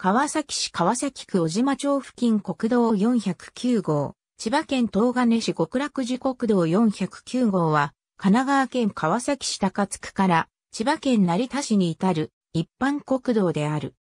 川崎市川崎区小島町付近国道409号、千葉県東金市極楽寺国道409号は、神奈川県川崎市高津区から千葉県成田市に至る一般国道である。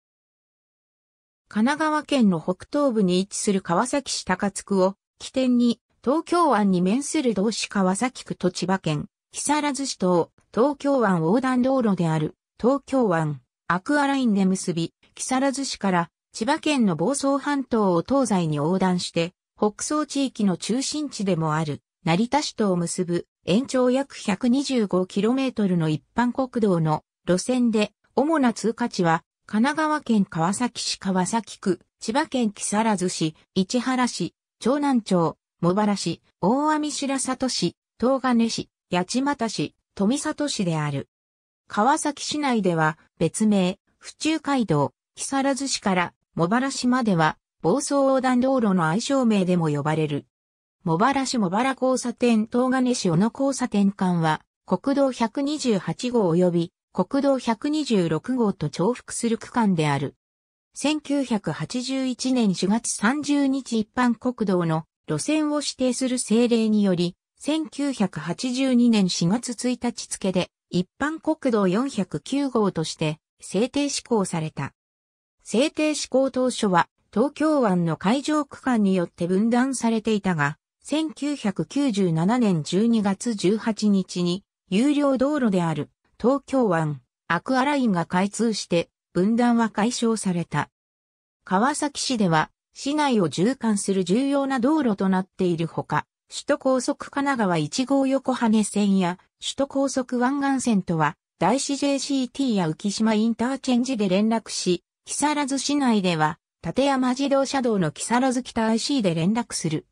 神奈川県の北東部に位置する川崎市高津区を起点に東京湾に面する同市川崎区と千葉県木更津市と東京湾横断道路である東京湾アクアラインで結び木更津市から千葉県の房総半島を東西に横断して、北総地域の中心地でもある成田市とを結ぶ延長約 125km の一般国道の路線で主な通過地は神奈川県川崎市川崎区、千葉県木更津市、市原市、長南町、茂原市、大網白里市、東金市、八街市、富里市である。川崎市内では別名、府中街道、木更津市から茂原市までは、房総横断道路の愛称名でも呼ばれる。茂原市茂原交差点東金市小野交差点間は、国道128号及び国道126号と重複する区間である。1981年4月30日一般国道の路線を指定する政令により、1982年4月1日付で一般国道409号として制定施行された。制定施行当初は東京湾の海上区間によって分断されていたが、1997年12月18日に有料道路である東京湾アクアラインが開通して分断は解消された。川崎市では市内を縦貫する重要な道路となっているほか、首都高速神奈川1号横羽線や首都高速湾岸線とは、大市 JCT や浮島インターチェンジで連絡し、木更津市内では、立山自動車道の木更津北 IC で連絡する。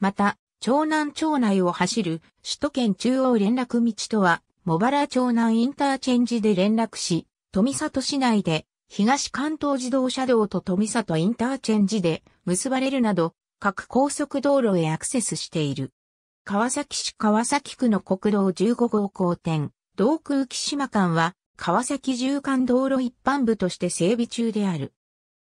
また、長南町内を走る首都圏中央連絡道とは、茂原町南インターチェンジで連絡し、富里市内で東関東自動車道と富里インターチェンジで結ばれるなど、各高速道路へアクセスしている。川崎市川崎区の国道15号交点、道空木島間は川崎縦貫道路一般部として整備中である。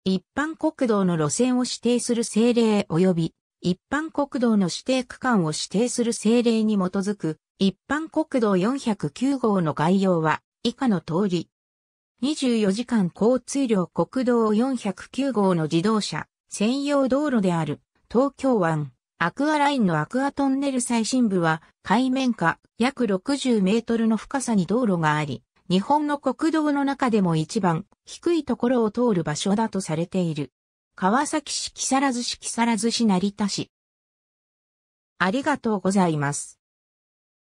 一般国道の路線を指定する政令及び、一般国道の指定区間を指定する政令に基づく、一般国道409号の概要は、以下の通り。24時間交通量国道409号の自動車、専用道路である、東京湾、アクアラインのアクアトンネル最深部は、海面下約60メートルの深さに道路があり、日本の国道の中でも一番低いところを通る場所だとされている。川崎市木更津市木更津市成田市。ありがとうございます。